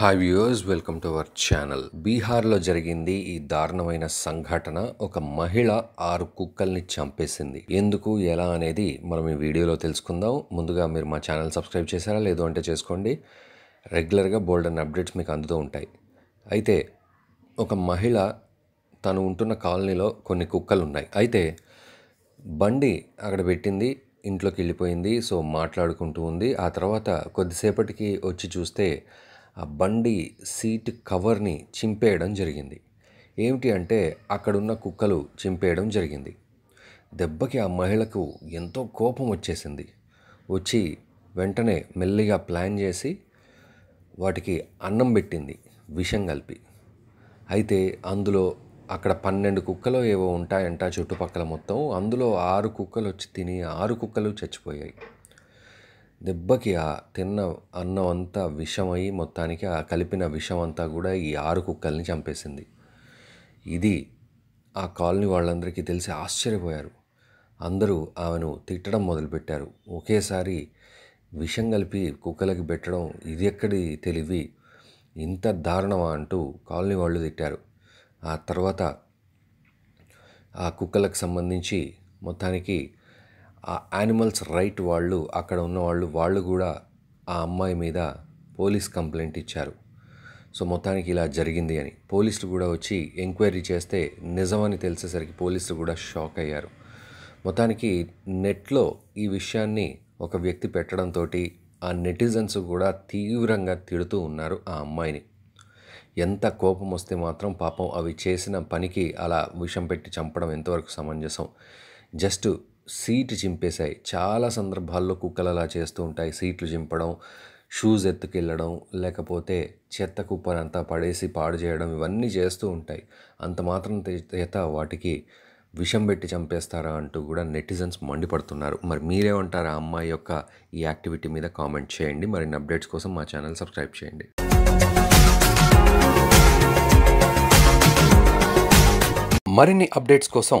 hi viewers welcome to our channel బీహార్లో జరిగింది ఈ దారుణమైన సంఘటన ఒక మహిళ ఆరు కుక్కల్ని చంపేసింది ఎందుకు ఎలా అనేది మనం ఈ వీడియోలో తెలుసుకుందాం ముందుగా మీరు మా ఛానల్ సబ్స్క్రైబ్ చేశారా లేదో అంటే చేసుకోండి రెగ్యులర్గా బోల్డ్ అండ్ అప్డేట్స్ మీకు అందుతూ ఉంటాయి అయితే ఒక మహిళ తను ఉంటున్న కాలనీలో కొన్ని కుక్కలు ఉన్నాయి అయితే బండి అక్కడ పెట్టింది ఇంట్లోకి వెళ్ళిపోయింది సో మాట్లాడుకుంటూ ఉంది ఆ తర్వాత కొద్దిసేపటికి వచ్చి చూస్తే ఆ బండి సీట్ కవర్ని చింపేయడం జరిగింది ఏమిటి అంటే అక్కడున్న కుక్కలు చింపేయడం జరిగింది దెబ్బకి ఆ మహిళకు ఎంతో కోపం వచ్చేసింది వచ్చి వెంటనే మెల్లిగా ప్లాన్ చేసి వాటికి అన్నం పెట్టింది విషం కలిపి అయితే అందులో అక్కడ పన్నెండు కుక్కలు ఏవో ఉంటాయంట చుట్టుపక్కల మొత్తం అందులో ఆరు కుక్కలు వచ్చి తిని ఆరు కుక్కలు చచ్చిపోయాయి దెబ్బకి ఆ తిన్న అన్నం అంతా విషమై మొత్తానికి ఆ కలిపిన విషం అంతా కూడా ఈ ఆరు కుక్కల్ని చంపేసింది ఇది ఆ కాలనీ వాళ్ళందరికీ తెలిసి ఆశ్చర్యపోయారు అందరూ ఆమెను తిట్టడం మొదలుపెట్టారు ఒకేసారి విషం కలిపి కుక్కలకి పెట్టడం ఇది ఎక్కడి తెలివి ఇంత దారుణమా అంటూ కాలనీ వాళ్ళు తిట్టారు ఆ తర్వాత ఆ కుక్కలకు సంబంధించి మొత్తానికి ఆ యానిమల్స్ రైట్ వాళ్ళు అక్కడ ఉన్నవాళ్ళు వాళ్ళు కూడా ఆ అమ్మాయి మీద పోలీస్ కంప్లైంట్ ఇచ్చారు సో మొత్తానికి ఇలా జరిగింది అని పోలీసులు కూడా వచ్చి ఎంక్వైరీ చేస్తే నిజమని తెలిసేసరికి పోలీసులు కూడా షాక్ అయ్యారు మొత్తానికి నెట్లో ఈ విషయాన్ని ఒక వ్యక్తి పెట్టడంతో ఆ నెటిజన్స్ కూడా తీవ్రంగా తిడుతూ ఉన్నారు ఆ అమ్మాయిని ఎంత కోపం వస్తే మాత్రం పాపం అవి చేసిన పనికి అలా విషం పెట్టి చంపడం ఎంతవరకు సమంజసం జస్ట్ సీటు చింపేశాయి చాలా సందర్భాల్లో కుక్కలు అలా చేస్తూ ఉంటాయి సీట్లు చింపడం షూస్ ఎత్తుకెళ్ళడం లేకపోతే చెత్త అంతా పడేసి పాడు చేయడం ఇవన్నీ చేస్తూ ఉంటాయి అంత మాత్రం చేత వాటికి విషం పెట్టి చంపేస్తారా అంటూ కూడా నెటిజన్స్ మండిపడుతున్నారు మరి మీరేమంటారు ఆ అమ్మాయి యొక్క ఈ యాక్టివిటీ మీద కామెంట్ చేయండి మరిన్ని అప్డేట్స్ కోసం మా ఛానల్ సబ్స్క్రైబ్ చేయండి మరిన్ని అప్డేట్స్ కోసం